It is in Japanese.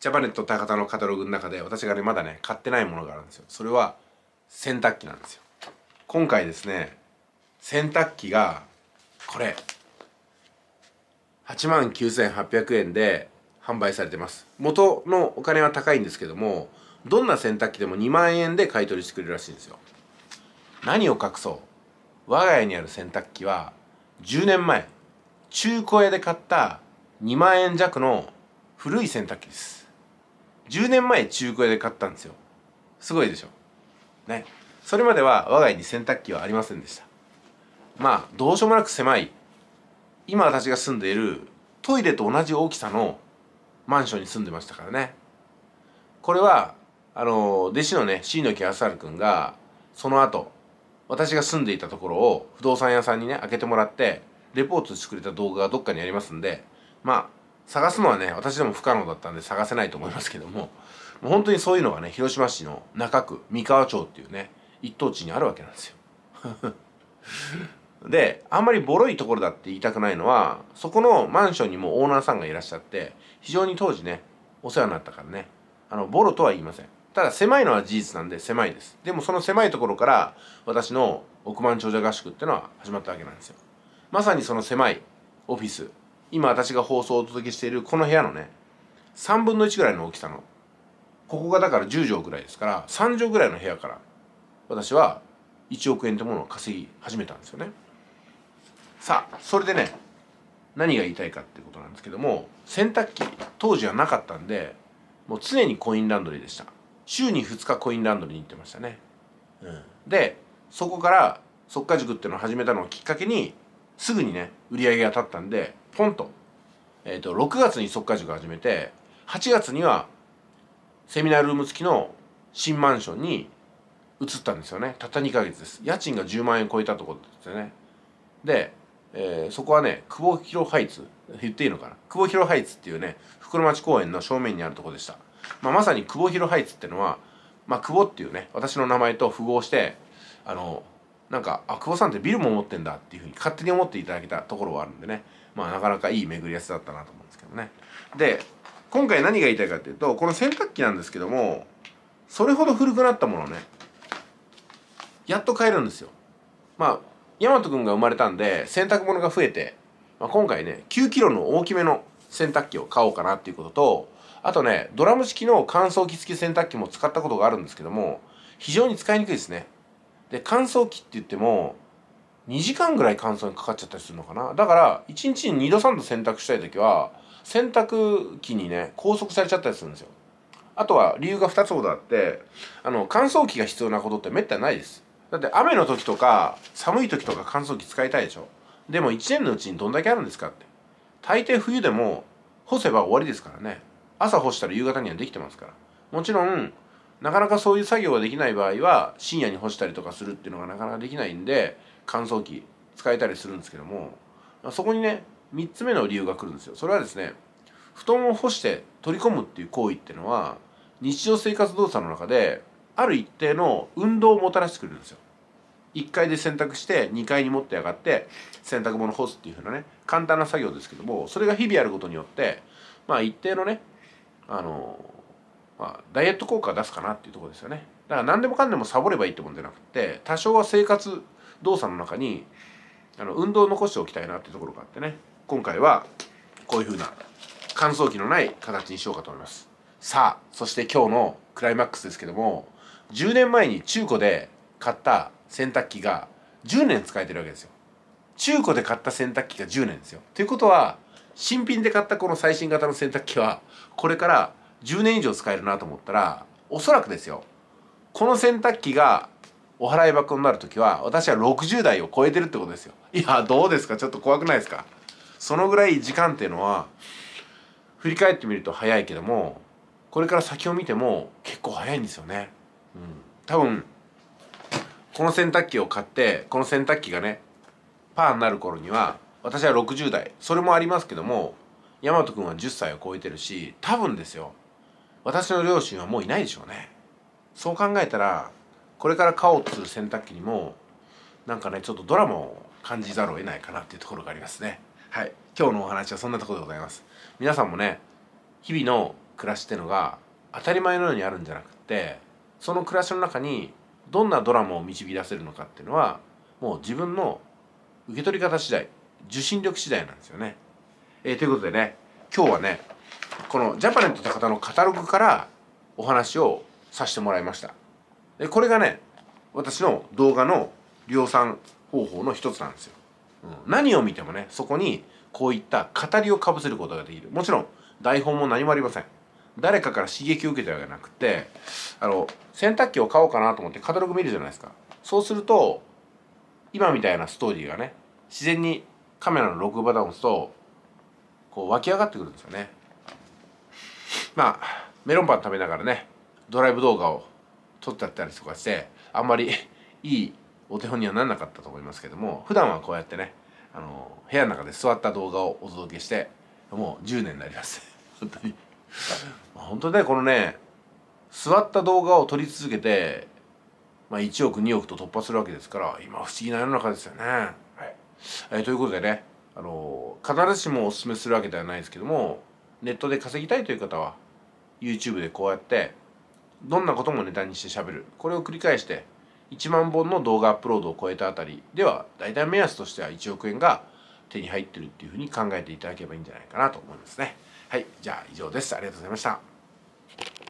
ジャパネット高田のカタログの中で私がねまだね買ってないものがあるんですよそれは洗濯機なんですよ今回ですね洗濯機がこれ8万9800円で販売されてます元のお金は高いんですけどもどんな洗濯機でも2万円で買い取りしてくれるらしいんですよ何を隠そう我が家にある洗濯機は10年前中古屋で買った2万円弱の古い洗濯機です10年前中古屋で買ったんですよすごいでしょねそれまでは我が家に洗濯機はありませんでしたまあどうしようもなく狭い今私が住んでいるトイレと同じ大きさのマンションに住んでましたからねこれはあの弟子のね椎野木康晴君がその後私が住んでいたところを不動産屋さんにね開けてもらってレポートしてくれた動画がどっかにありますんでまあ探すのはね私でも不可能だったんで探せないと思いますけどももう本当にそういうのがね広島市の中区三河町っていうね一等地にあるわけなんですよ。であんまりボロいところだって言いたくないのはそこのマンションにもオーナーさんがいらっしゃって非常に当時ねお世話になったからねあのボロとは言いませんただ狭いのは事実なんで狭いですでもその狭いところから私の億万長者合宿っていうのは始まったわけなんですよまさにその狭いオフィス今私が放送をお届けしているこの部屋のね3分の1ぐらいの大きさのここがだから10畳ぐらいですから3畳ぐらいの部屋から私は1億円というものを稼ぎ始めたんですよね。さあそれでね何が言いたいかってことなんですけども洗濯機当時はなかったんでもう常にコインランドリーでした週に2日コインランドリーに行ってましたね、うん、でそこから即稼塾っていうのを始めたのをきっかけにすぐにね売り上げが立ったんでポンと,、えーと、6月に即価塾始めて8月にはセミナールーム付きの新マンションに移ったんですよねたった2ヶ月です家賃が10万円超えたところですよねで、えー、そこはね久保広ハイツ言っていいのかな久保広ハイツっていうね袋町公園の正面にあるとこでした、まあ、まさに久保広ハイツってのは、まあ、久保っていうね私の名前と符合してあのなんかあ久保さんってビルも持ってんだっていうふうに勝手に思っていただけたところはあるんでねまあなかなかいい巡り合わせだったなと思うんですけどね。で今回何が言いたいかっていうとこの洗濯機なんですけどもそれほど古くなったものねやっと買えるんですよ。まあ大和くんが生まれたんで洗濯物が増えて、まあ、今回ね9キロの大きめの洗濯機を買おうかなっていうこととあとねドラム式の乾燥機付き洗濯機も使ったことがあるんですけども非常に使いにくいですねで乾燥機って言っても2時間ぐらい乾燥にかかっちゃったりするのかなだから1日に2度3度洗濯したい時は洗濯機にね拘束されちゃったりするんですよあとは理由が2つほどあってあの乾燥機が必要なことってめったにないですだって雨の時とか寒い時とか乾燥機使いたいでしょでも1年のうちにどんだけあるんですかって大抵冬でも干せば終わりですからね朝干したら夕方にはできてますからもちろんなかなかそういう作業ができない場合は深夜に干したりとかするっていうのがなかなかできないんで乾燥機使えたりするんですけどもそこにね3つ目の理由が来るんですよそれはですね布団を干して取り込むっていう行為っていうのは日常生活動作の中である一定の運動をもたらしてくれるんですよ1階で洗濯して2階に持って上がって洗濯物干すっていうふうなね簡単な作業ですけどもそれが日々やることによってまあ一定のねあのまあ、ダイエット効果出すかなっていうとこですよねだから何でもかんでもサボればいいってもんじゃなくて多少は生活動作の中にあの運動を残しておきたいなっていうところがあってね今回はこういうふうな乾燥機のない形にしようかと思いますさあそして今日のクライマックスですけども10年前に中古で買った洗濯機が10年使えてるわけですよ中古で買った洗濯機が10年ですよということは新品で買ったこの最新型の洗濯機はこれから10年以上使えるなと思ったらおそらくですよこの洗濯機がお払い箱になる時は私は60代を超えてるってことですよいやどうですかちょっと怖くないですかそのぐらい時間っていうのは振り返ってみると早いけどもこれから先を見ても結構早いんですよね、うん、多分この洗濯機を買ってこの洗濯機がねパーになる頃には私は60代それもありますけども大和くんは10歳を超えてるし多分ですよ私の両親はもういないでしょうねそう考えたらこれから買おうとする洗濯機にもなんかねちょっとドラマを感じざるを得ないかなっていうところがありますねはい今日のお話はそんなところでございます皆さんもね日々の暮らしってのが当たり前のようにあるんじゃなくってその暮らしの中にどんなドラマを導き出せるのかっていうのはもう自分の受け取り方次第受信力次第なんですよね。えー、ということでね今日はねこのジャパネット高田のカタログからお話をさせてもらいましたでこれがね私の動画の量産方法の一つなんですよ、うん、何を見てもねそこにこういった語りをかぶせることができるもちろん台本も何もありません誰かから刺激を受けたわけじゃなくてあの洗濯機を買おうかなと思ってカタログ見るじゃないですかそうすると今みたいなストーリーがね自然にカメラの録画ボタンを押すとこう湧き上がってくるんですよねまあメロンパン食べながらねドライブ動画を撮ってあったりとかしてあんまりいいお手本にはなんなかったと思いますけども普段はこうやってねあの部屋の中で座った動画をお届けしてもう10年になります 本当に本当ねこのね座った動画を撮り続けて、まあ、1億2億と突破するわけですから今不思議な世の中ですよね。はいえー、ということでね、あの必ずしもおすすめするわけではないですけどもネットで稼ぎたいという方は YouTube でこうやってどんなこともネタにしてしゃべるこれを繰り返して1万本の動画アップロードを超えたあたりでは大体目安としては1億円が手に入ってるっていうふうに考えていただければいいんじゃないかなと思いますね。はい、じゃあ以上です。ありがとうございました。